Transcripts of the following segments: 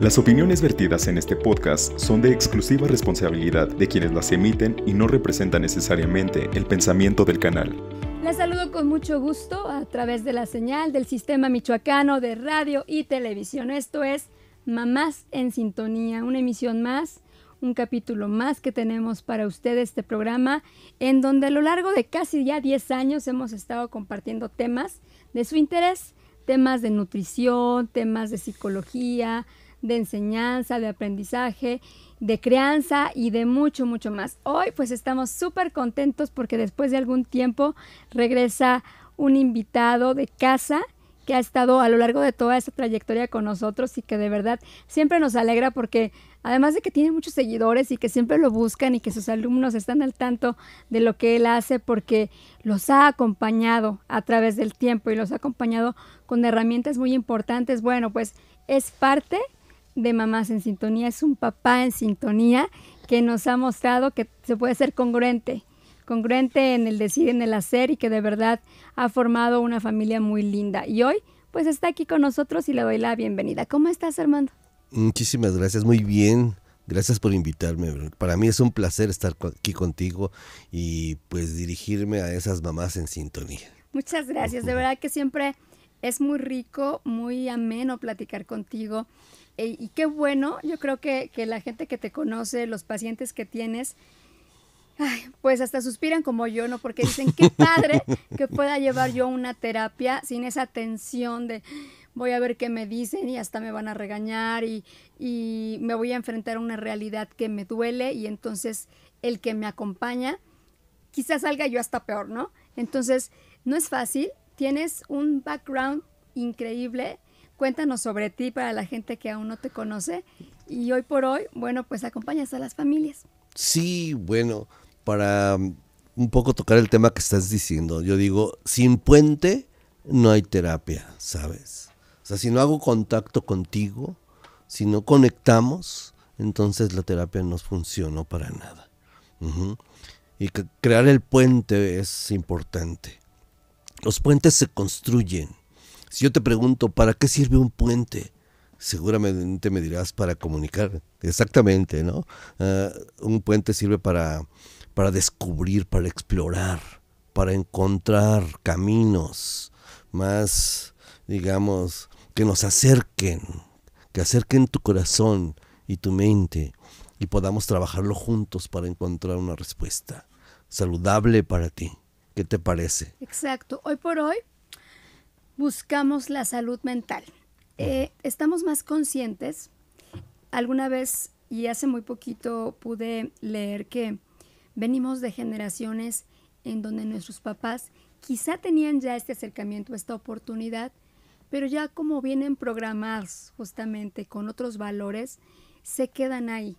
Las opiniones vertidas en este podcast son de exclusiva responsabilidad de quienes las emiten y no representan necesariamente el pensamiento del canal. Les saludo con mucho gusto a través de la señal del Sistema Michoacano de Radio y Televisión. Esto es Mamás en Sintonía, una emisión más, un capítulo más que tenemos para ustedes este programa, en donde a lo largo de casi ya 10 años hemos estado compartiendo temas de su interés, temas de nutrición, temas de psicología, de enseñanza, de aprendizaje, de crianza y de mucho, mucho más. Hoy pues estamos súper contentos porque después de algún tiempo regresa un invitado de casa que ha estado a lo largo de toda esta trayectoria con nosotros y que de verdad siempre nos alegra porque además de que tiene muchos seguidores y que siempre lo buscan y que sus alumnos están al tanto de lo que él hace porque los ha acompañado a través del tiempo y los ha acompañado con herramientas muy importantes, bueno, pues es parte de mamás en sintonía, es un papá en sintonía que nos ha mostrado que se puede ser congruente, congruente en el decir, en el hacer y que de verdad ha formado una familia muy linda. Y hoy, pues está aquí con nosotros y le doy la bienvenida. ¿Cómo estás, Armando? Muchísimas gracias, muy bien. Gracias por invitarme. Para mí es un placer estar aquí contigo y pues dirigirme a esas mamás en sintonía. Muchas gracias. De verdad que siempre es muy rico, muy ameno platicar contigo. Eh, y qué bueno, yo creo que, la gente que te conoce, los pacientes que tienes, pues hasta suspiran como yo, ¿no? Porque dicen, qué padre que pueda llevar yo una terapia sin esa tensión de voy a ver qué me dicen y hasta me van a regañar y, y me voy a enfrentar a una realidad que me duele y entonces el que me acompaña quizás salga yo hasta peor, ¿no? Entonces, no es fácil, tienes un background increíble, Cuéntanos sobre ti para la gente que aún no te conoce. Y hoy por hoy, bueno, pues acompañas a las familias. Sí, bueno, para um, un poco tocar el tema que estás diciendo, yo digo, sin puente no hay terapia, ¿sabes? O sea, si no hago contacto contigo, si no conectamos, entonces la terapia no funcionó para nada. Y crear el puente es importante. Los puentes se construyen si yo te pregunto, ¿para qué sirve un puente? Seguramente me dirás para comunicar, exactamente, ¿no? Ah, un puente sirve para, para descubrir, para explorar, para encontrar caminos más, digamos, que nos acerquen, que acerquen tu corazón y tu mente y podamos trabajarlo juntos para encontrar una respuesta saludable para ti. ¿Qué te parece? Exacto. Hoy por hoy buscamos la salud mental. Eh, estamos más conscientes. Alguna vez y hace muy poquito pude leer que venimos de generaciones en donde nuestros papás quizá tenían ya este acercamiento, esta oportunidad, pero ya como vienen programados justamente con otros valores, se quedan ahí.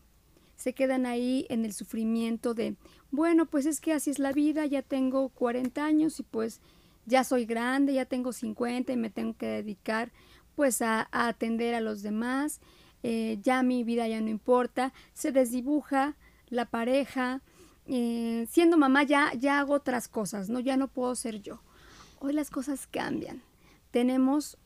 Se quedan ahí en el sufrimiento de, bueno, pues es que así es la vida, ya tengo 40 años y pues ya soy grande, ya tengo 50 y me tengo que dedicar pues a, atender a los demás, eh, ya mi vida ya no importa, se desdibuja la pareja, eh, siendo mamá ya, ya hago otras cosas, ¿no? Ya no puedo ser yo. Hoy las cosas cambian. Tenemos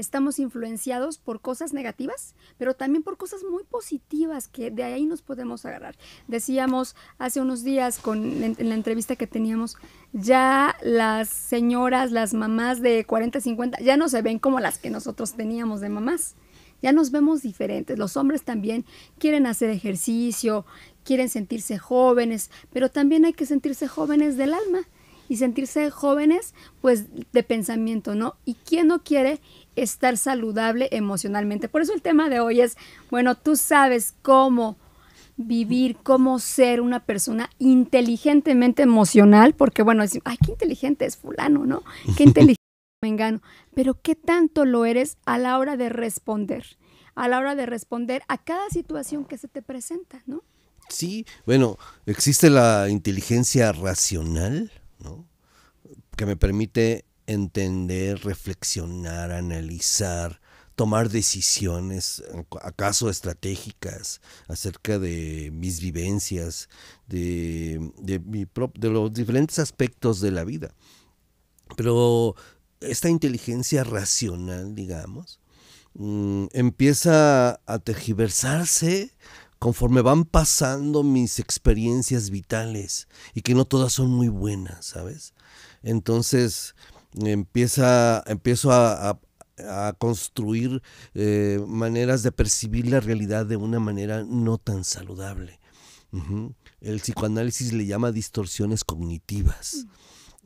estamos influenciados por cosas negativas, pero también por cosas muy positivas que de ahí nos podemos agarrar. Decíamos hace unos días con, en, la entrevista que teníamos, ya las señoras, las mamás de 40, 50, ya no se ven como las que nosotros teníamos de mamás. Ya nos vemos diferentes. Los hombres también quieren hacer ejercicio, quieren sentirse jóvenes, pero también hay que sentirse jóvenes del alma y sentirse jóvenes pues de pensamiento, ¿no? ¿Y quién no quiere estar saludable emocionalmente. Por eso el tema de hoy es, bueno, tú sabes cómo vivir, cómo ser una persona inteligentemente emocional, porque bueno, decimos, ay, qué inteligente es fulano, ¿no? Qué inteligente me engano, pero qué tanto lo eres a la hora de responder, a la hora de responder a cada situación que se te presenta, ¿no? Sí, bueno, existe la inteligencia racional, ¿no? Que me permite entender, reflexionar, analizar, tomar decisiones, acaso estratégicas, acerca de mis vivencias, de, mi de los diferentes aspectos de la vida. Pero esta inteligencia racional, digamos, mm, empieza a tergiversarse conforme van pasando mis experiencias vitales y que no todas son muy buenas, ¿sabes? Entonces, empieza, empiezo a, construir eh, maneras de percibir la realidad de una manera no tan saludable. El psicoanálisis le llama distorsiones cognitivas.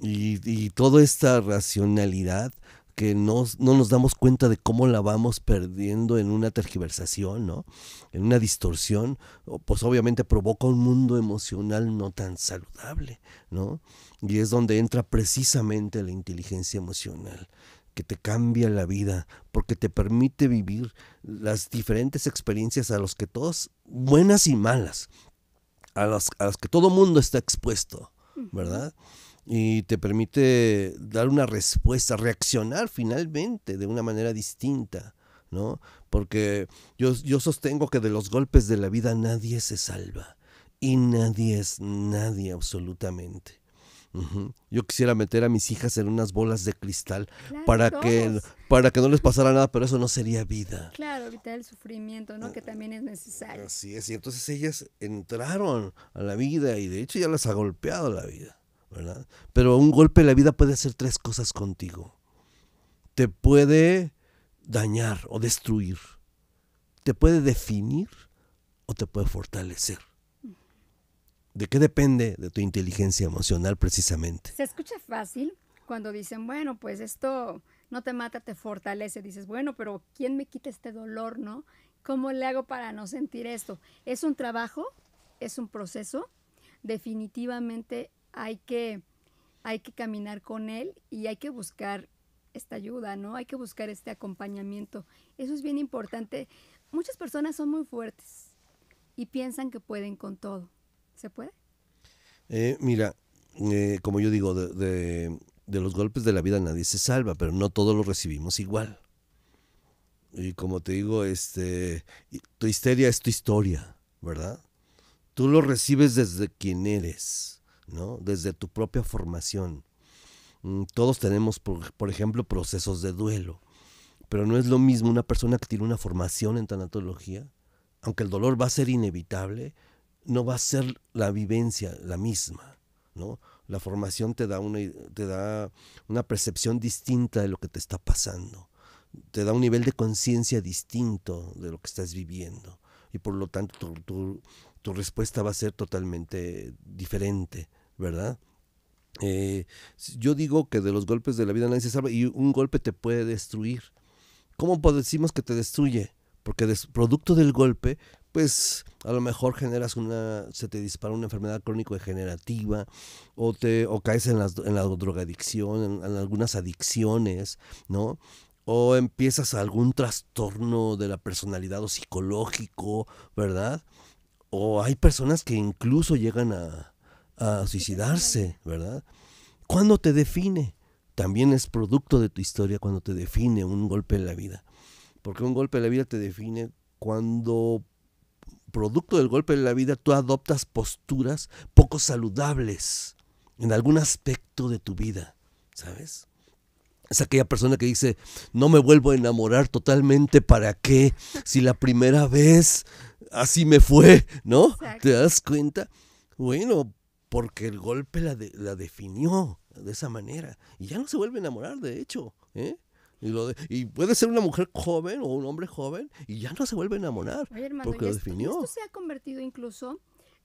Mm. Y, y toda esta racionalidad que no, nos damos cuenta de cómo la vamos perdiendo en una tergiversación, ¿no? En una distorsión, pues obviamente provoca un mundo emocional no tan saludable, ¿no? Y es donde entra precisamente la inteligencia emocional que te cambia la vida, porque te permite vivir las diferentes experiencias a las que todos, buenas y malas, a las, a las que todo mundo está expuesto, ¿verdad? y te permite dar una respuesta, reaccionar finalmente de una manera distinta, ¿no? Porque yo, yo sostengo que de los golpes de la vida nadie se salva y nadie es nadie absolutamente. Yo quisiera meter a mis hijas en unas bolas de cristal para que para que no les pasara nada, pero eso no sería vida. Claro, evitar el sufrimiento, ¿no? que también es necesario. Así es, y entonces ellas entraron a la vida y de hecho ya las ha golpeado la vida. Pero un golpe de la vida puede hacer tres cosas contigo. Te puede dañar o destruir. Te puede definir o te puede fortalecer. ¿De qué depende de tu inteligencia emocional precisamente? Se escucha fácil cuando dicen, bueno, pues esto no te mata, te fortalece. Dices, bueno, pero ¿quién me quita este dolor, no? ¿Cómo le hago para no sentir esto? Es un trabajo, es un proceso. Definitivamente hay que, hay que caminar con él y hay que buscar esta ayuda, ¿no? Hay que buscar este acompañamiento. Eso es bien importante. Muchas personas son muy fuertes y piensan que pueden con todo. ¿Se puede? Eh, mira, eh, como yo digo, de, de, los golpes de la vida nadie se salva, pero no todos lo recibimos igual. Y como te digo, este, tu histeria es tu historia, ¿verdad? Tú lo recibes desde quien eres. Desde tu propia formación. Mm, todos tenemos, por, ejemplo, procesos de duelo, pero no es lo mismo una persona que tiene una formación en tanatología, aunque el dolor va a ser inevitable, no va a ser la vivencia la misma, ¿no? La formación te da una, te da una percepción distinta de lo que te está pasando, te da un nivel de conciencia distinto de lo que estás viviendo y por lo tanto tú tu respuesta va a ser totalmente diferente, ¿verdad? Eh, yo digo que de los golpes de la vida nadie se salva y un golpe te puede destruir. ¿Cómo decimos que te destruye? Porque producto del golpe, pues a lo mejor generas una, se te dispara una enfermedad crónico-degenerativa o, te, o caes en, las, en la drogadicción, en, en algunas adicciones, ¿no? o empiezas algún trastorno de la personalidad o psicológico, ¿verdad? O hay personas que incluso llegan a, suicidarse, ¿verdad? ¿Cuándo te define? También es producto de tu historia cuando te define un golpe en la vida. Porque un golpe de la vida te define cuando, producto del golpe de la vida, tú adoptas posturas poco saludables en algún aspecto de tu vida, ¿sabes? Es aquella persona que dice, no me vuelvo a enamorar totalmente, ¿para qué? Si la primera vez así me fue, ¿no? ¿Te das cuenta? Bueno, porque el golpe la, la definió de esa manera. Y ya no se vuelve a enamorar, de hecho. ¿eh? Y, puede ser una mujer joven o un hombre joven y ya no se vuelve a enamorar. porque definió. Esto, se ha convertido incluso,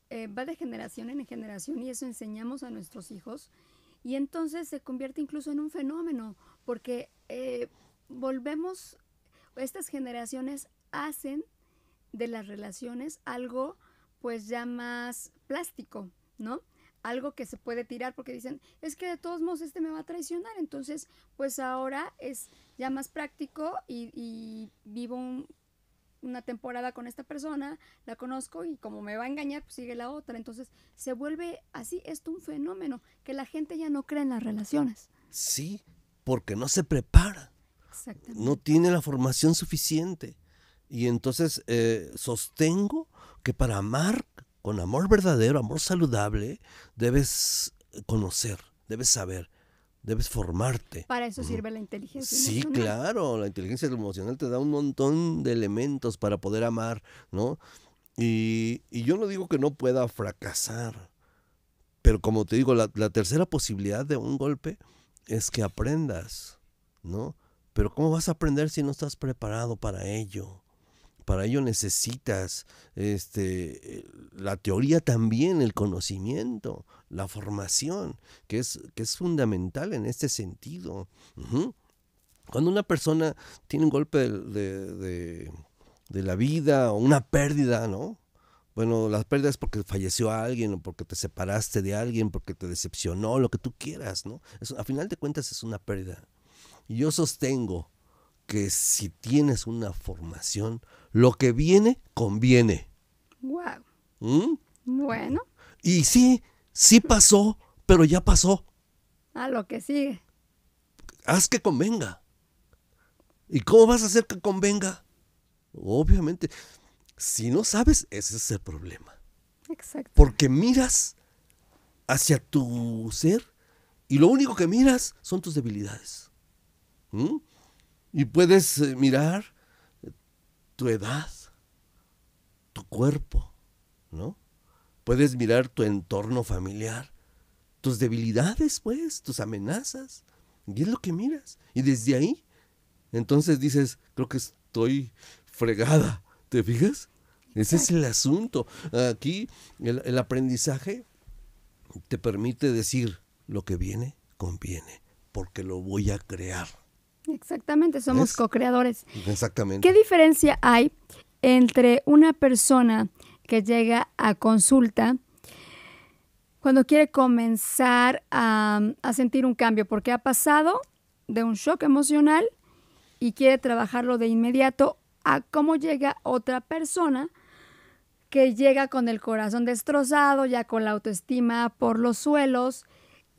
eh, va de generación en generación y eso enseñamos a nuestros hijos. Y entonces se convierte incluso en un fenómeno, porque eh, volvemos, estas generaciones hacen de las relaciones algo pues ya más plástico, ¿no? Algo que se puede tirar porque dicen, es que de todos modos este me va a traicionar, entonces pues ahora es ya más práctico y, vivo una temporada con esta persona, la conozco y como me va a engañar, pues sigue la otra. Entonces se vuelve así esto un fenómeno, que la gente ya no cree en las relaciones. Sí, porque no se prepara. No tiene la formación suficiente. Y entonces eh, sostengo que para amar con amor verdadero, amor saludable, debes conocer, debes saber, debes formarte. Para eso sirve la inteligencia. emocional. Sí, claro, la inteligencia emocional te da un montón de elementos para poder amar, ¿no? Y, y yo no digo que no pueda fracasar, pero como te digo, la, la, tercera posibilidad de un golpe es que aprendas, ¿no? Pero ¿cómo vas a aprender si no estás preparado para ello? para ello necesitas este, eh, la teoría también, el conocimiento, la formación, que es, que es fundamental en este sentido. Cuando una persona tiene un golpe de, la vida o una pérdida, ¿no? Bueno, las pérdidas porque falleció alguien o porque te separaste de alguien, porque te decepcionó, lo que tú quieras, ¿no? a final de cuentas es una pérdida. Y yo sostengo que si tienes una formación, lo que viene, conviene. Wow. ¿Mm? Bueno. Y sí, sí pasó, pero ya pasó. A lo que sigue. Haz que convenga. ¿Y cómo vas a hacer que convenga? Obviamente, si no sabes, ese es el problema. Exacto. Porque miras hacia tu ser y lo único que miras son tus debilidades. ¿Mm? y puedes eh, mirar eh, tu edad, tu cuerpo, ¿no? Puedes mirar tu entorno familiar, tus debilidades, pues, tus amenazas. Y es lo que miras. Y desde ahí, entonces dices, creo que estoy fregada. ¿Te fijas? Ese es el asunto. Aquí el, el aprendizaje te permite decir, lo que viene, conviene, porque lo voy a crear. Exactamente, somos co-creadores. Exactamente. ¿Qué diferencia hay entre una persona que llega a consulta cuando quiere comenzar a, a sentir un cambio? Porque ha pasado de un shock emocional y quiere trabajarlo de inmediato a cómo llega otra persona que llega con el corazón destrozado, ya con la autoestima por los suelos,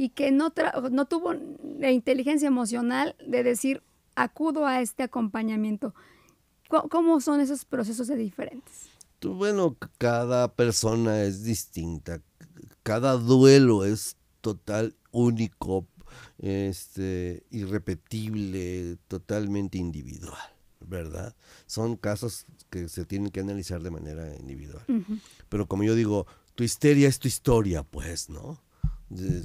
y que no, no tuvo la inteligencia emocional de decir, acudo a este acompañamiento. ¿Cómo son esos procesos de diferentes? Bueno, cada persona es distinta, cada duelo es total, único, este, irrepetible, totalmente individual, ¿verdad? Son casos que se tienen que analizar de manera individual. Pero como yo digo, tu histeria es tu historia, pues, ¿no?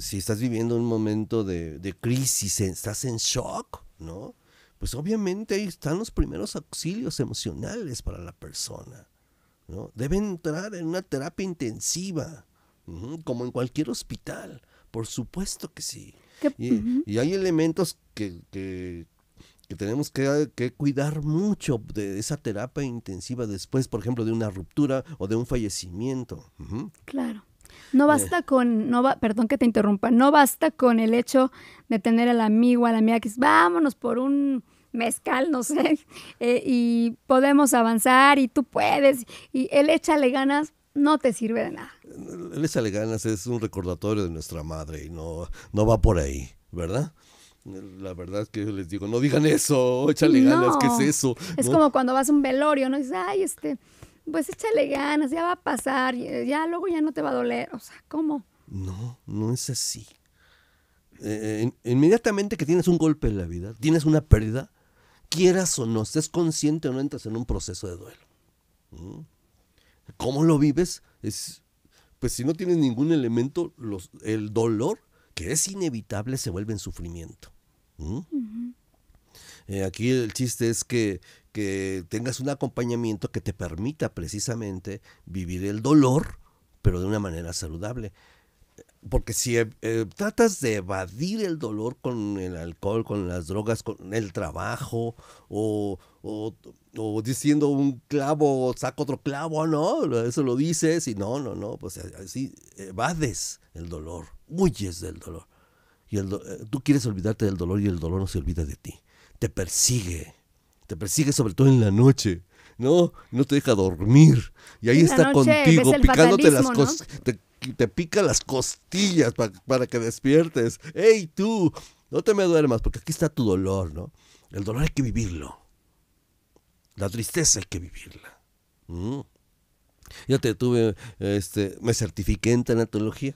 si estás viviendo un momento de, crisis, estás en shock, ¿no? Pues obviamente ahí están los primeros auxilios emocionales para la persona, ¿no? Debe entrar en una terapia intensiva, como en cualquier hospital, por supuesto que sí. Y, hay elementos que, tenemos que, cuidar mucho de esa terapia intensiva después, por ejemplo, de una ruptura o de un fallecimiento. Claro. No eh. basta con, no perdón que te interrumpa, no basta con el hecho de tener al amigo, a la amiga que es, vámonos por un mezcal, no sé, eh, y podemos avanzar y tú puedes, y el échale ganas no te sirve de nada. Él échale ganas es un recordatorio de nuestra madre y no, va por ahí, ¿verdad? La verdad es que yo les digo, no digan eso, échale ganas, ¿qué es eso? Es como cuando vas a un velorio, ¿no? dices, ay, este, pues échale ganas, ya va a pasar, eh, ya luego ya no te va a doler. O sea, ¿cómo? No, no es así. Eh, eh, inmediatamente que tienes un golpe en la vida, tienes una pérdida, quieras o no, estés consciente o no, entras en un proceso de duelo. ¿Mm? ¿Cómo lo vives? Es, pues si no tienes ningún elemento, los, el dolor, que es inevitable, se vuelve en sufrimiento. ¿Mm? aquí el chiste es que que tengas un acompañamiento que te permita precisamente vivir el dolor, pero de una manera saludable. Porque si eh, eh, tratas de evadir el dolor con el alcohol, con las drogas, con el trabajo, o, o, diciendo un clavo, saco otro clavo, ¿no? Eso lo dices y no, no, no, pues eh, así evades el dolor, huyes del dolor. Y tú quieres olvidarte del dolor y el dolor no se olvida de ti, te persigue te persigue sobre todo en la noche. No, no te deja dormir. Y ahí está contigo, picándote las cosas. Te, pica las costillas para que despiertes. ¡Ey, tú! No te me duermas, porque aquí está tu dolor, ¿no? El dolor hay que vivirlo. La tristeza hay que vivirla. Mm. Yo te tuve, este, me certifiqué en tanatología.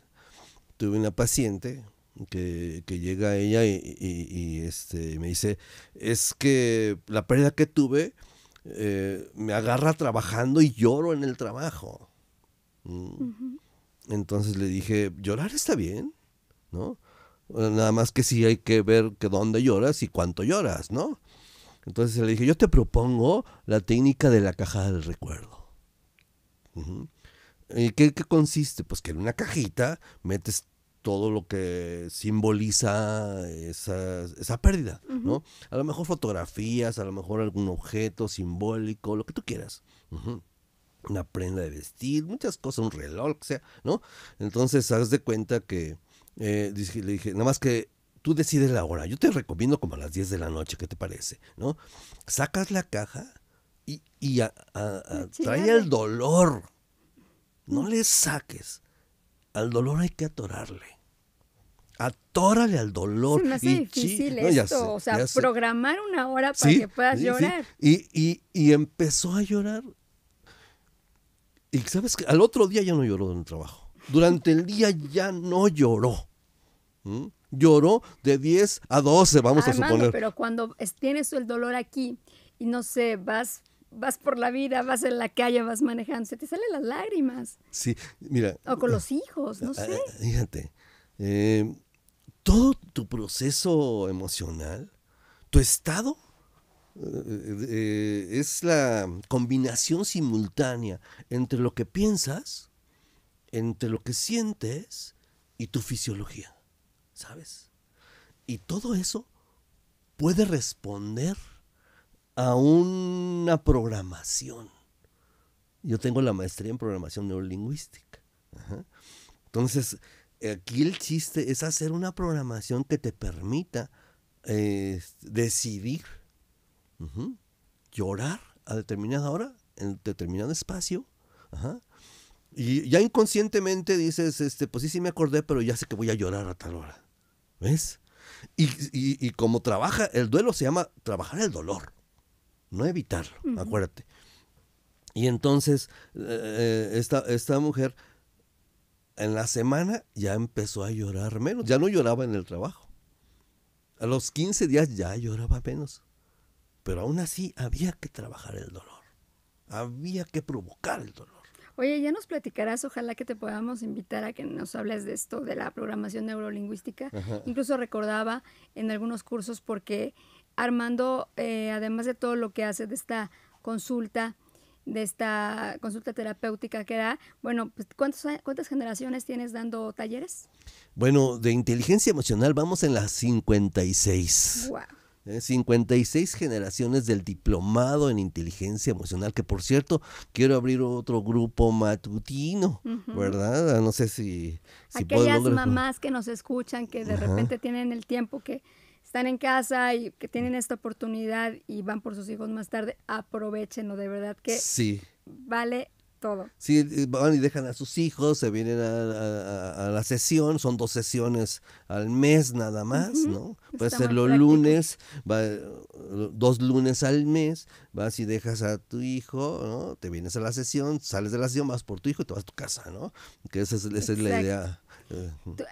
Tuve una paciente que, que llega ella y, este, me dice, es que la pérdida que tuve eh, me agarra trabajando y lloro en el trabajo. Mm. Entonces le dije, llorar está bien, ¿no? Nada más que sí hay que ver que dónde lloras y cuánto lloras, ¿no? Entonces le dije, yo te propongo la técnica de la caja del recuerdo. ¿Y qué, qué, consiste? Pues que en una cajita metes todo lo que simboliza esa, pérdida, ¿no? A lo mejor fotografías, a lo mejor algún objeto simbólico, lo que tú quieras. Una prenda de vestir, muchas cosas, un reloj, o sea, ¿no? Entonces, haz de cuenta que eh, dije, le dije, nada más que tú decides la hora. Yo te recomiendo como a las 10 de la noche, ¿qué te parece? ¿No? Sacas la caja y, y trae el dolor. No le saques al dolor hay que atorarle. Atórale al dolor. difícil esto. o sea, programar una hora para que puedas llorar. Y, empezó a llorar. Y sabes que al otro día ya no lloró en el trabajo. Durante el día ya no lloró. ¿Mm? Lloró de 10 a 12, vamos a suponer. Pero cuando tienes el dolor aquí y no sé, vas vas por la vida, vas en la calle, vas manejando, se te salen las lágrimas. Sí, mira. O con los hijos, no ah, ah, sé. Fíjate, eh, todo tu proceso emocional, tu estado, eh, eh, es la combinación simultánea entre lo que piensas, entre lo que sientes y tu fisiología, ¿sabes? Y todo eso puede responder a una programación. Yo tengo la maestría en programación neurolingüística. Entonces, aquí el chiste es hacer una programación que te permita eh, decidir llorar a determinada hora, en determinado espacio. Y ya inconscientemente dices, este, pues sí, sí me acordé, pero ya sé que voy a llorar a tal hora. ¿Ves? y como trabaja, el duelo se llama trabajar el dolor no evitarlo, acuérdate. Y entonces eh, eh, esta, mujer en la semana ya empezó a llorar menos, ya no lloraba en el trabajo. A los 15 días ya lloraba menos, pero aún así había que trabajar el dolor, había que provocar el dolor. Oye, ya nos platicarás, ojalá que te podamos invitar a que nos hables de esto, de la programación neurolingüística. Incluso recordaba en algunos cursos porque Armando, eh, además de todo lo que hace de esta consulta, de esta consulta terapéutica que da, bueno, pues, ¿cuántas generaciones tienes dando talleres? Bueno, de inteligencia emocional vamos en las 56. Wow. 56 generaciones del diplomado en inteligencia emocional, que por cierto, quiero abrir otro grupo matutino, ¿verdad? Ah, no sé si... Aquellas mamás que nos escuchan, que de repente tienen el tiempo que están en casa y que tienen mm. esta oportunidad y van por sus hijos más tarde, aprovechenlo, de verdad que sí. vale todo. Sí, eh, van y dejan a sus hijos, se vienen a, la sesión, son dos sesiones al mes nada más, ¿no? Puede ser los lunes, dos lunes al mes, vas y dejas a tu hijo, ¿no? Te vienes a la sesión, sales de la sesión, vas por tu hijo y te vas a tu casa, ¿no? Que esa es, esa es la idea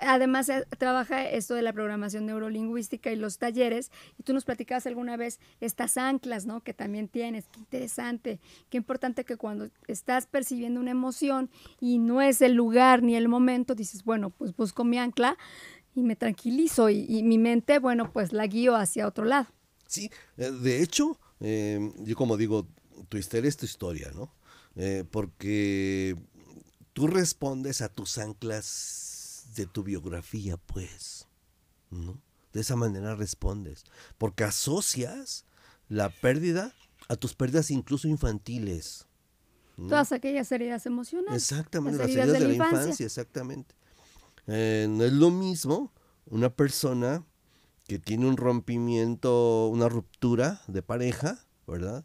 Además, eh, trabaja esto de la programación neurolingüística y los talleres. Y tú nos platicabas alguna vez estas anclas, ¿no? Que también tienes. Qué interesante. Qué importante que cuando estás percibiendo una emoción y no es el lugar ni el momento, dices, bueno, pues busco mi ancla y me tranquilizo. Y, mi mente, bueno, pues la guío hacia otro lado. Sí, eh, de hecho, em, yo como digo, tu historia es tu historia, ¿no? Eh, porque tú respondes a tus anclas de tu biografía, pues. ¿no? De esa manera respondes, porque asocias la pérdida a tus pérdidas incluso infantiles. Todas aquellas heridas emocionales. Exactamente, las heridas, de, la infancia, exactamente. Eh, no es lo mismo una persona que tiene un rompimiento, una ruptura de pareja, ¿verdad?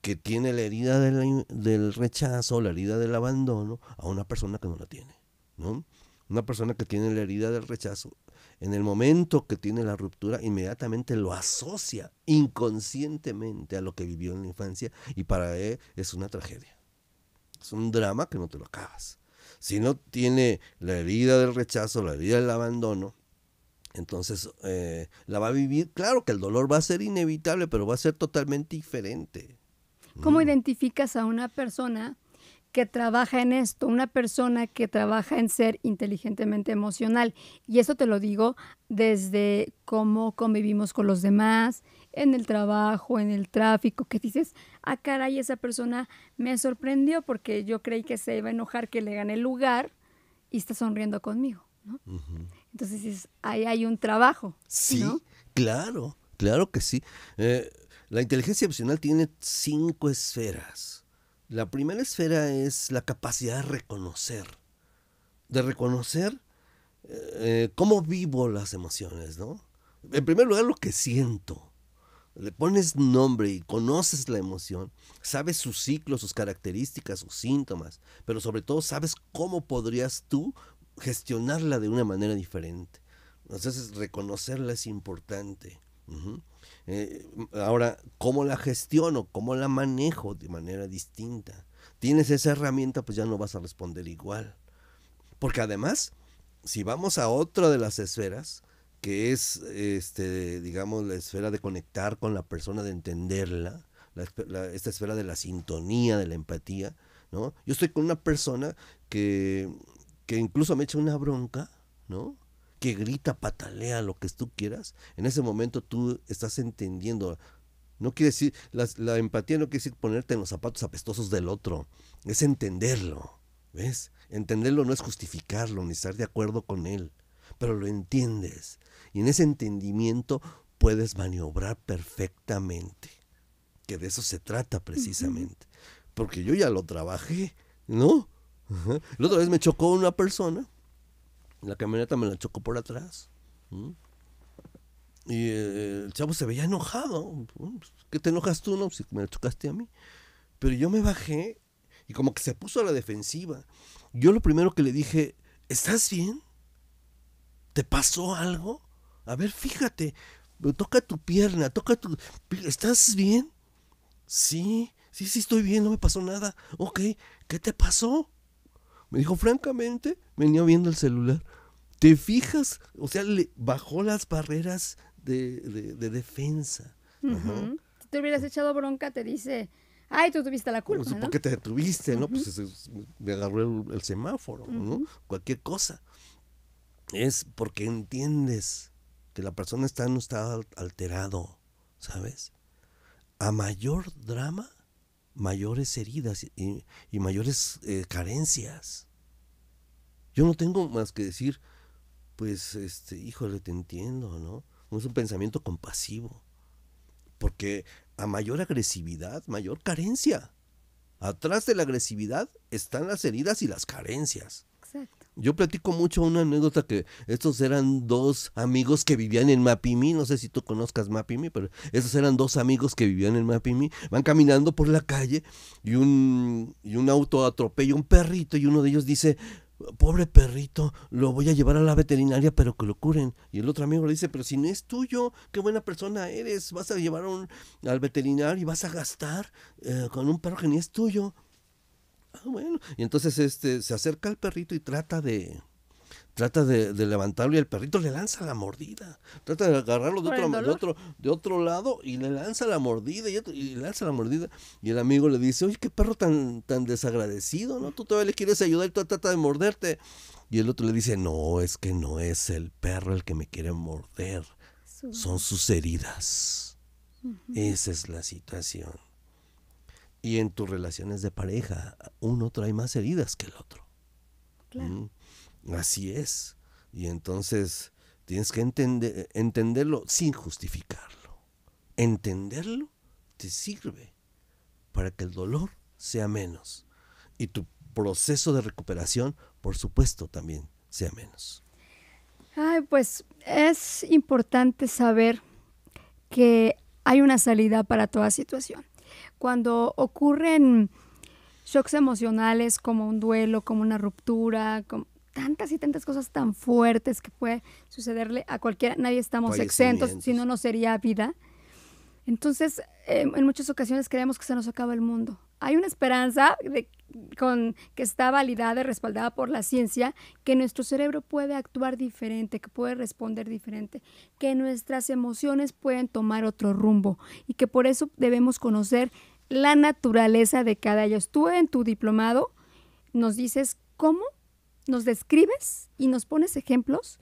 Que tiene la herida del rechazo, la herida del abandono, a una persona que no la tiene, ¿no? Una persona que tiene la herida del rechazo, en el momento que tiene la ruptura, inmediatamente lo asocia inconscientemente a lo que vivió en la infancia y para él es una tragedia. Es un drama que no te lo acabas. Si no tiene la herida del rechazo, la herida del abandono, entonces eh, la va a vivir. Claro que el dolor va a ser inevitable, pero va a ser totalmente diferente. ¿Cómo mm. identificas a una persona que trabaja en esto, una persona que trabaja en ser inteligentemente emocional. Y eso te lo digo desde cómo convivimos con los demás, en el trabajo, en el tráfico, que dices, ah, caray, esa persona me sorprendió porque yo creí que se iba a enojar que le gané el lugar y está sonriendo conmigo. ¿no? Entonces ahí hay un trabajo. Sí, claro, claro que sí. Eh, la inteligencia emocional tiene cinco esferas la primera esfera es la capacidad de reconocer, de reconocer eh, cómo vivo las emociones, ¿no? En primer lugar, lo que siento. Le pones nombre y conoces la emoción, sabes sus ciclos, sus características, sus síntomas, pero sobre todo sabes cómo podrías tú gestionarla de una manera diferente. Entonces, reconocerla es importante. Eh, ahora, ¿cómo la gestiono? ¿Cómo la manejo de manera distinta? Tienes esa herramienta, pues ya no vas a responder igual. Porque además, si vamos a otra de las esferas, que es, este, digamos, la esfera de conectar con la persona, de entenderla, esta esfera de la sintonía, de la empatía, ¿no? Yo estoy con una persona que, que incluso me echa una bronca, ¿no? que grita, patalea, lo que tú quieras, en ese momento tú estás entendiendo. No quiere decir, la, la empatía no quiere decir ponerte en los zapatos apestosos del otro, es entenderlo, ¿ves? Entenderlo no es justificarlo ni estar de acuerdo con él, pero lo entiendes. Y en ese entendimiento puedes maniobrar perfectamente. Que de eso se trata precisamente. Porque yo ya lo trabajé, ¿no? La otra vez me chocó una persona la camioneta me la chocó por atrás. Y eh, el chavo se veía enojado. Pues, ¿Qué te enojas tú, no? Si me la chocaste a mí. Pero yo me bajé y como que se puso a la defensiva. Yo lo primero que le dije, ¿estás bien? ¿Te pasó algo? A ver, fíjate, toca tu pierna, toca tu... ¿Estás bien? Sí, sí, sí, estoy bien, no me pasó nada. Ok, ¿qué te pasó? Me dijo, francamente, venía viendo el celular. ¿Te fijas? O sea, le bajó las barreras de, defensa. Si te hubieras echado bronca, te dice, ay, tú tuviste la culpa. Pues, ¿no? ¿Por qué te detuviste? Pues me agarró el, semáforo, ¿no? Cualquier cosa. Es porque entiendes que la persona está en un estado alterado, ¿sabes? A mayor drama, mayores heridas y, mayores eh, carencias. Yo no tengo más que decir, pues, este, híjole, te entiendo, No es un pensamiento compasivo. Porque a mayor agresividad, mayor carencia. Atrás de la agresividad están las heridas y las carencias. Yo platico mucho una anécdota que estos eran dos amigos que vivían en Mapimi, no sé si tú conozcas Mapimi, pero esos eran dos amigos que vivían en Mapimi, van caminando por la calle y un, y un auto atropella un perrito y uno de ellos dice, pobre perrito, lo voy a llevar a la veterinaria, pero que lo curen. Y el otro amigo le dice, pero si no es tuyo, qué buena persona eres, vas a llevar un, al veterinario y vas a gastar eh, con un perro que ni es tuyo. Ah, bueno. Y entonces este, se acerca al perrito y trata de, trata de, levantarlo y el perrito le lanza la mordida. Trata de agarrarlo de otro, de otro, de otro lado y le lanza la mordida y, le lanza la mordida. Y el amigo le dice, oye, qué perro tan, tan desagradecido, ¿no? Tú todavía le quieres ayudar y tú trata de morderte. Y el otro le dice, no, es que no es el perro el que me quiere morder. Son sus heridas. Esa es la situación. Y en tus relaciones de pareja, uno hay más heridas que el otro. Claro. Mm, así es. Y entonces tienes que entenderlo sin justificarlo. Entenderlo te sirve para que el dolor sea menos. Y tu proceso de recuperación, por supuesto, también sea menos. Ay, pues es importante saber que hay una salida para toda situación cuando ocurren shocks emocionales como un duelo, como una ruptura, como tantas y tantas cosas tan fuertes que puede sucederle a cualquiera, nadie estamos exentos, si no, no sería vida. Entonces, em, en muchas ocasiones creemos que se nos acaba el mundo. Hay una esperanza de con, que está validada y respaldada por la ciencia, que nuestro cerebro puede actuar diferente, que puede responder diferente, que nuestras emociones pueden tomar otro rumbo y que por eso debemos conocer la naturaleza de cada ellos. Tú en tu diplomado nos dices cómo, nos describes y nos pones ejemplos.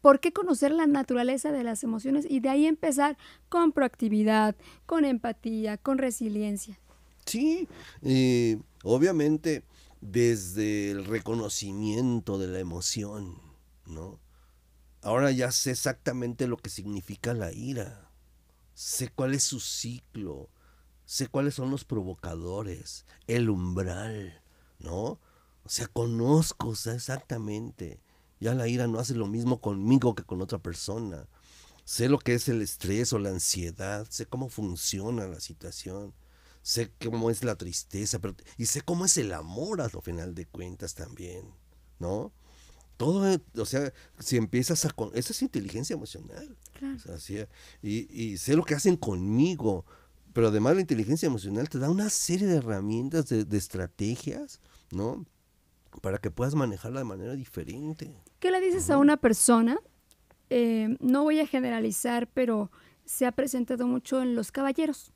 ¿Por qué conocer la naturaleza de las emociones y de ahí empezar con proactividad, con empatía, con resiliencia? Sí, eh, Obviamente desde el reconocimiento de la emoción, ¿no? Ahora ya sé exactamente lo que significa la ira, sé cuál es su ciclo, sé cuáles son los provocadores, el umbral, ¿no? O sea, conozco exactamente. Ya la ira no hace lo mismo conmigo que con otra persona. Sé lo que es el estrés o la ansiedad, sé cómo funciona la situación sé cómo es la tristeza, pero, y sé cómo es el amor a lo final de cuentas también, ¿no? Todo, eh, o sea, si empiezas a... Con, eso es inteligencia emocional. Claro. y, y sé lo que hacen conmigo, pero además la inteligencia emocional te da una serie de herramientas, de, estrategias, ¿no? Para que puedas manejarla de manera diferente. ¿Qué le dices a una persona? Eh, no voy a generalizar, pero se ha presentado mucho en los caballeros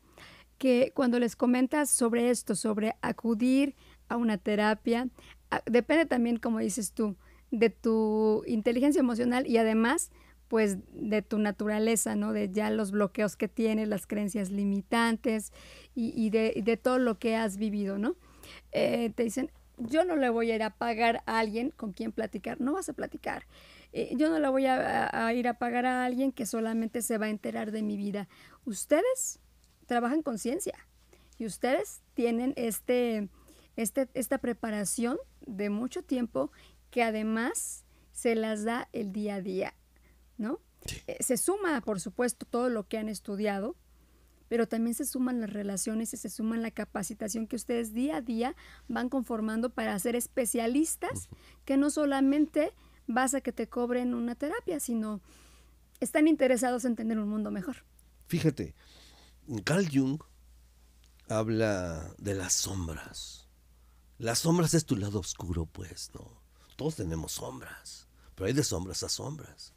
que cuando les comentas sobre esto, sobre acudir a una terapia, ah, depende también, como dices tú, de tu inteligencia emocional y además, pues, de tu naturaleza, ¿no? De ya los bloqueos que tienes, las creencias limitantes y, de, todo lo que has vivido, ¿no? Eh, te dicen, yo no le voy a ir a pagar a alguien con quien platicar, no vas a platicar. Eh, yo no le voy a ir a pagar a alguien que solamente se va a enterar de mi vida. Ustedes trabajan con ciencia y ustedes tienen este, este, esta preparación de mucho tiempo que además se las da el día a día, ¿no? Eh, se suma, por supuesto, todo lo que han estudiado, pero también se suman las relaciones y se suman la capacitación que ustedes día a día van conformando para ser especialistas, que no solamente vas a que te cobren una terapia, sino están interesados en tener un mundo mejor. Fíjate, Carl Jung habla de las sombras. Las sombras es tu lado oscuro, pues, ¿no? Todos tenemos sombras, pero hay de sombras a sombras.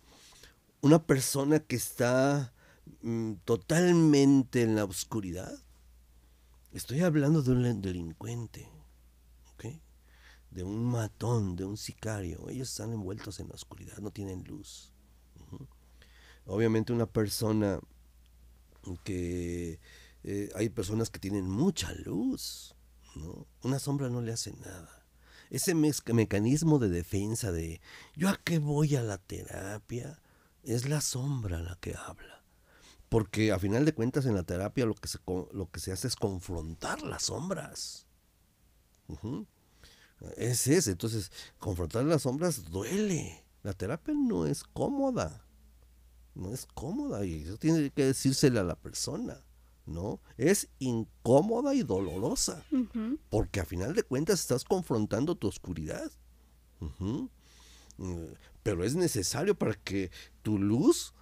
Una persona que está mm, totalmente en la oscuridad, estoy hablando de un delincuente, ¿ok? De un matón, de un sicario. Ellos están envueltos en la oscuridad, no tienen luz. Obviamente una persona que eh, hay personas que tienen mucha luz, ¿no? Una sombra no le hace nada. Ese mecanismo de defensa de yo a qué voy a la terapia es la sombra la que habla. Porque a final de cuentas en la terapia lo que se, lo que se hace es confrontar las sombras. Es ese. Entonces, confrontar las sombras duele. La terapia no es cómoda no es cómoda y eso tiene que decírsele a la persona, ¿no? Es incómoda y dolorosa, porque a final de cuentas estás confrontando tu oscuridad. Mm, pero es necesario para que tu luz,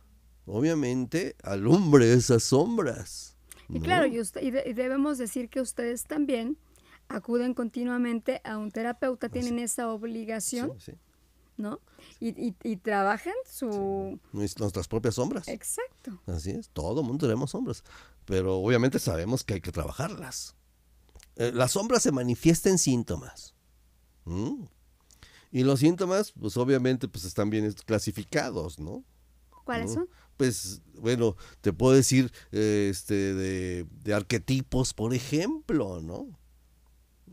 obviamente, alumbre esas sombras. Y claro, y, debemos decir que ustedes también acuden continuamente a un terapeuta, tienen esa obligación. sí ¿no? Y, y, y su... Nuestras propias sombras. Exacto. Así es, todo mundo tenemos sombras, pero obviamente sabemos que hay que trabajarlas. Eh, las sombras se manifiestan en síntomas. Y los síntomas, pues obviamente, pues están bien clasificados, ¿no? ¿Cuáles son? Pues, bueno, te puedo decir eh, este, de, de arquetipos, por ejemplo, ¿no?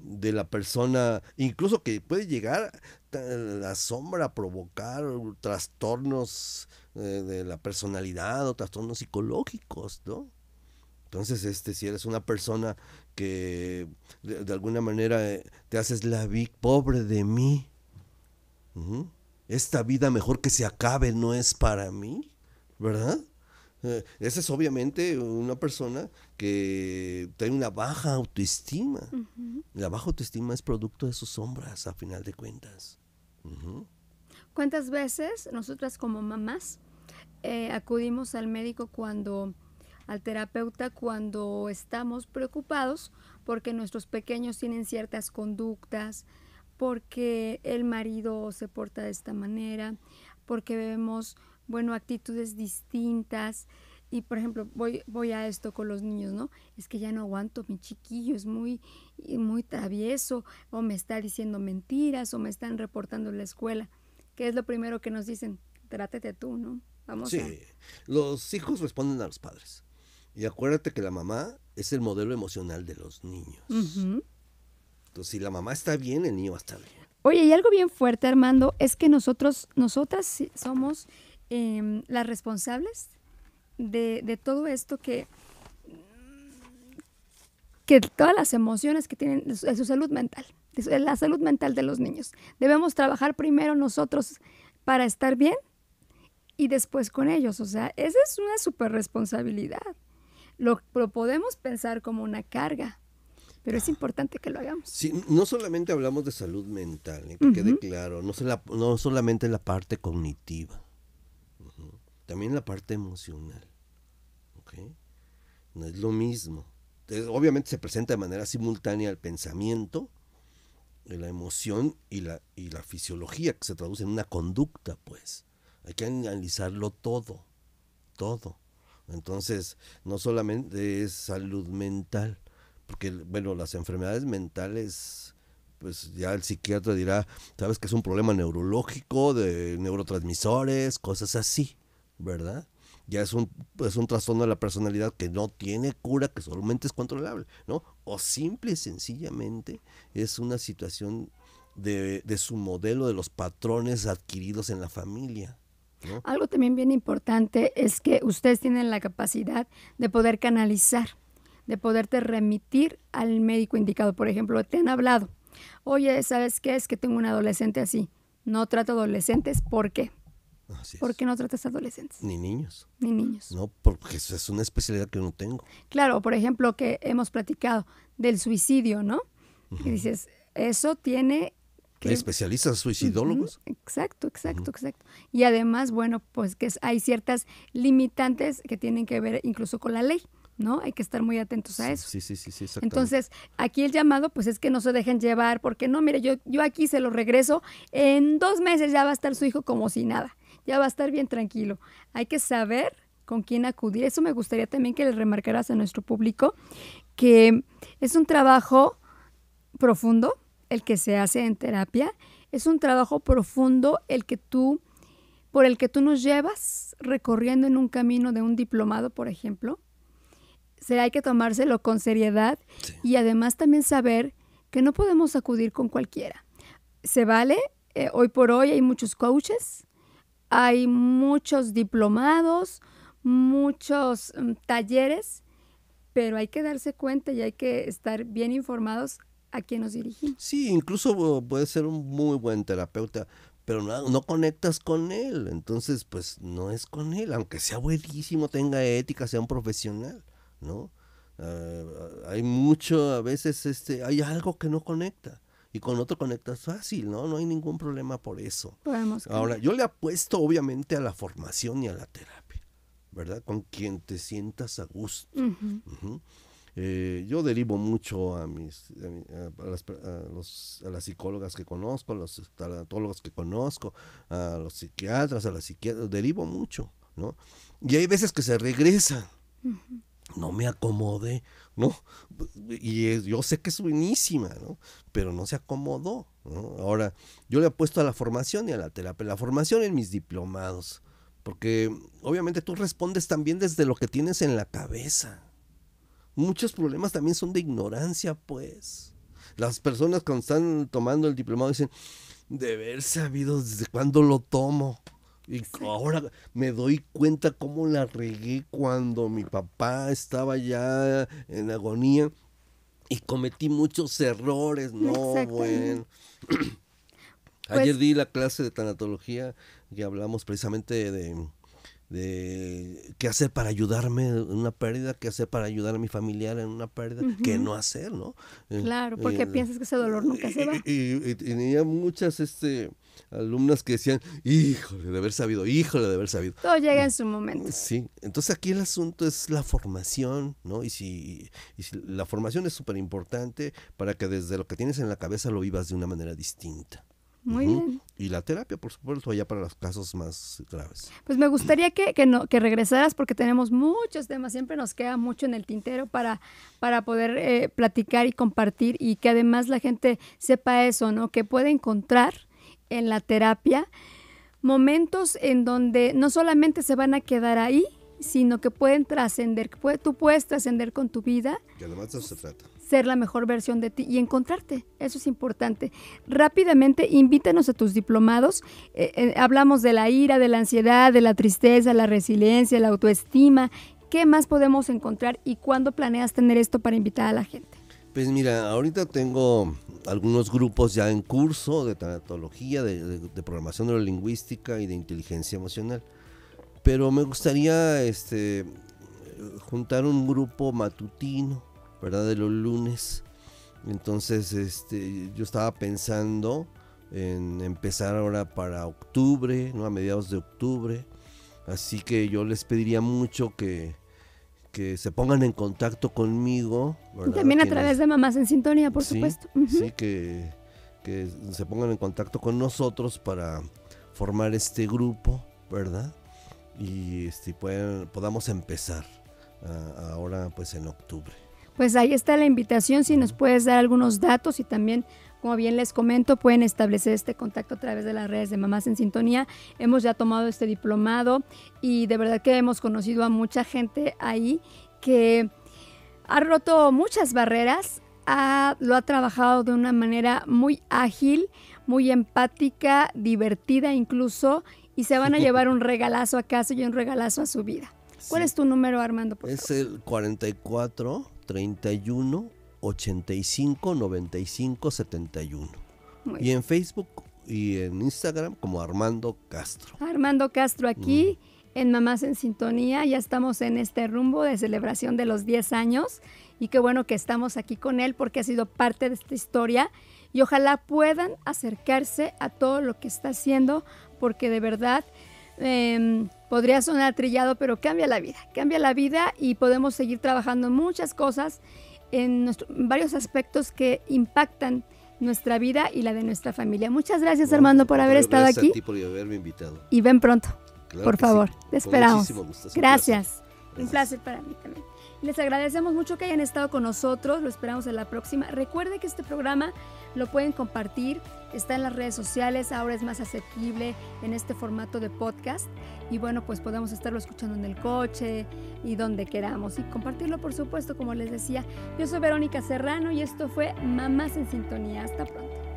de la persona, incluso que puede llegar la sombra a provocar trastornos eh, de la personalidad o trastornos psicológicos, ¿no? Entonces, este, si eres una persona que de, alguna manera eh, te haces la vida, pobre de mí, esta vida mejor que se acabe no es para mí, ¿verdad? Eh, esa es obviamente una persona que tiene una baja autoestima. La baja autoestima es producto de sus sombras, a final de cuentas. ¿Cuántas veces nosotras como mamás eh, acudimos al médico cuando, al terapeuta, cuando estamos preocupados porque nuestros pequeños tienen ciertas conductas, porque el marido se porta de esta manera, porque vemos bueno, actitudes distintas. Y por ejemplo, voy, voy a esto con los niños, ¿no? Es que ya no aguanto, mi chiquillo es muy, muy travieso, o me está diciendo mentiras, o me están reportando en la escuela. ¿Qué es lo primero que nos dicen? Trátete tú, ¿no? Vamos sí, los hijos responden a los padres. Y acuérdate que la mamá es el modelo emocional de los niños. Entonces, si la mamá está bien, el niño va a estar bien. Oye, y algo bien fuerte, Armando, es que nosotros, nosotras somos Em, las responsables de, todo esto que, que todas las emociones que tienen de su, salud mental, de, la salud mental de los niños. Debemos trabajar primero nosotros para estar bien y después con ellos. O sea, esa es una super responsabilidad. Lo, podemos pensar como una carga, pero es importante que lo hagamos. no solamente hablamos de salud mental, ¿eh? que quede claro, no, no solamente la parte cognitiva. También la parte emocional. ¿Ok? No es lo mismo. obviamente se presenta de manera simultánea el pensamiento, la emoción y la, y la fisiología, que se traduce en una conducta, pues. Hay que analizarlo todo, todo. Entonces, no solamente es salud mental, porque, bueno, las enfermedades mentales, pues ya el psiquiatra dirá, sabes que es un problema neurológico, de neurotransmisores, cosas así. ¿verdad? Ya es un, es un trastorno de la personalidad que no tiene cura, que solamente es controlable, ¿no? O simple y sencillamente es una situación de, de su modelo, de los patrones adquiridos en la familia. Algo también bien importante es que ustedes tienen la capacidad de poder canalizar, de poderte remitir al médico indicado. Por ejemplo, te han hablado, oye, ¿sabes qué? Es que tengo un adolescente así. No trato adolescentes, ¿por qué? Porque ¿Por qué no tratas adolescentes? Ni niños. Ni niños. No, porque es una especialidad que no tengo. Claro, por ejemplo, que hemos platicado del suicidio, ¿no? Y dices, eso tiene... Que... Especialistas, suicidólogos. Exacto, exacto, exacto. Y además, bueno, pues que hay ciertas limitantes que tienen que ver incluso con la ley. ¿no? Hay que estar muy atentos a eso. Sí, sí, sí, sí. Entonces, aquí el llamado, pues es que no se dejen llevar, porque no, mire, yo, yo aquí se lo regreso, en dos meses ya va a estar su hijo como si nada ya va a estar bien tranquilo. Hay que saber con quién acudir. Eso me gustaría también que le remarcaras a nuestro público, que es un trabajo profundo el que se hace en terapia, es un trabajo profundo el que tú por el que tú nos llevas recorriendo en un camino de un diplomado, por ejemplo. se hay que tomárselo con seriedad y además también saber que no podemos acudir con cualquiera. Se vale, eh, hoy por hoy hay muchos coaches, hay muchos diplomados, muchos mm, talleres, pero hay que darse cuenta y hay que estar bien informados a quién nos dirigimos. Sí, incluso uh, puede ser un muy buen terapeuta, pero no, conectas con él, entonces pues no es con él, aunque sea buenísimo, tenga ética, sea un profesional, ¿no? Ah, hay mucho, a veces este, hay algo que no conecta y con otro conectas fácil, ¿no? No hay ningún problema por eso. Ahora, yo le apuesto obviamente a la formación y a la terapia, ¿verdad? Con quien te sientas a gusto. Eh, yo derivo mucho a mis a, las, psicólogas que conozco, a los estalatólogos que conozco, a los psiquiatras, a las psiquiatras, derivo mucho, ¿no? Y hay veces que se regresan no me acomodé, ¿no? Y yo sé que es buenísima, ¿no? Pero no se acomodó, ¿no? Ahora, yo le apuesto a la formación y a la terapia, la formación en mis diplomados, porque obviamente tú respondes también desde lo que tienes en la cabeza. Muchos problemas también son de ignorancia, pues. Las personas cuando están tomando el diplomado dicen, de haber sabido desde cuándo lo tomo. Y ahora me doy cuenta cómo la regué cuando mi papá estaba ya en agonía y cometí muchos errores. No, bueno. Ayer pues di la clase de tanatología y hablamos precisamente de, de qué hacer para ayudarme en una pérdida, qué hacer para ayudar a mi familiar en una pérdida, qué no hacer, ¿no? Claro, porque piensas que ese dolor nunca se va. Y, tenía muchas este, alumnas que decían, híjole de haber sabido, híjole de haber sabido. Todo llega en su momento. Sí, entonces aquí el asunto es la formación, ¿no? Y si, y si la formación es súper importante para que desde lo que tienes en la cabeza lo vivas de una manera distinta. Muy bien. Y la terapia, por supuesto, ya para los casos más graves. Pues me gustaría que, que, regresaras porque tenemos muchos temas, siempre nos queda mucho en el tintero para, para poder eh, platicar y compartir y que además la gente sepa eso, ¿no? Que puede encontrar en la terapia momentos en donde no solamente se van a quedar ahí, sino que pueden trascender, tú puedes trascender con tu vida. Ser la mejor versión de ti y encontrarte, eso es importante. Rápidamente, invítanos a tus diplomados. Eh, eh, hablamos de la ira, de la ansiedad, de la tristeza, la resiliencia, la autoestima. ¿Qué más podemos encontrar y cuándo planeas tener esto para invitar a la gente? Pues mira, ahorita tengo algunos grupos ya en curso de tanatología, de programación neurolingüística y de inteligencia emocional. Pero me gustaría este, juntar un grupo matutino, ¿verdad? De los lunes. Entonces, este, yo estaba pensando en empezar ahora para octubre, ¿no? A mediados de octubre. Así que yo les pediría mucho que, se pongan en contacto conmigo. También a través de Mamás en Sintonía, por supuesto. Sí, que, que se pongan en contacto con nosotros para formar este grupo, ¿verdad? y este, podamos empezar ah, ahora pues en octubre. Pues ahí está la invitación, si nos puedes dar algunos datos y también como bien les comento, pueden establecer este contacto a través de las redes de Mamás en Sintonía. Hemos ya tomado este diplomado y de verdad que hemos conocido a mucha gente ahí que ha roto muchas barreras, lo ha trabajado de una manera muy ágil, muy empática, divertida incluso y se van a llevar un regalazo a casa y un regalazo a su vida. ¿Cuál es tu número, Armando? es el 44 31 85 95 71. y en Facebook y en Instagram como Armando Castro. Armando Castro aquí. en Mamás en Sintonía. Ya estamos en este rumbo de celebración de los 10 años y qué bueno que estamos aquí con él porque ha sido parte de esta historia y ojalá puedan acercarse a todo lo que está haciendo porque de verdad em, podría sonar trillado, pero cambia la vida, cambia la vida y podemos seguir trabajando muchas cosas en varios aspectos que impactan nuestra vida y la de nuestra familia. Muchas gracias, Armando, por haber estado aquí. Y ven pronto, por favor. Te esperamos. gracias. Un placer para mí también. Les agradecemos mucho que hayan estado con nosotros, lo esperamos en la próxima. Recuerde que este programa lo pueden compartir, está en las redes sociales, ahora es más asequible en este formato de podcast y bueno, pues podemos estarlo escuchando en el coche y donde queramos y compartirlo por supuesto, como les decía. Yo soy Verónica Serrano y esto fue Mamás en Sintonía. Hasta pronto.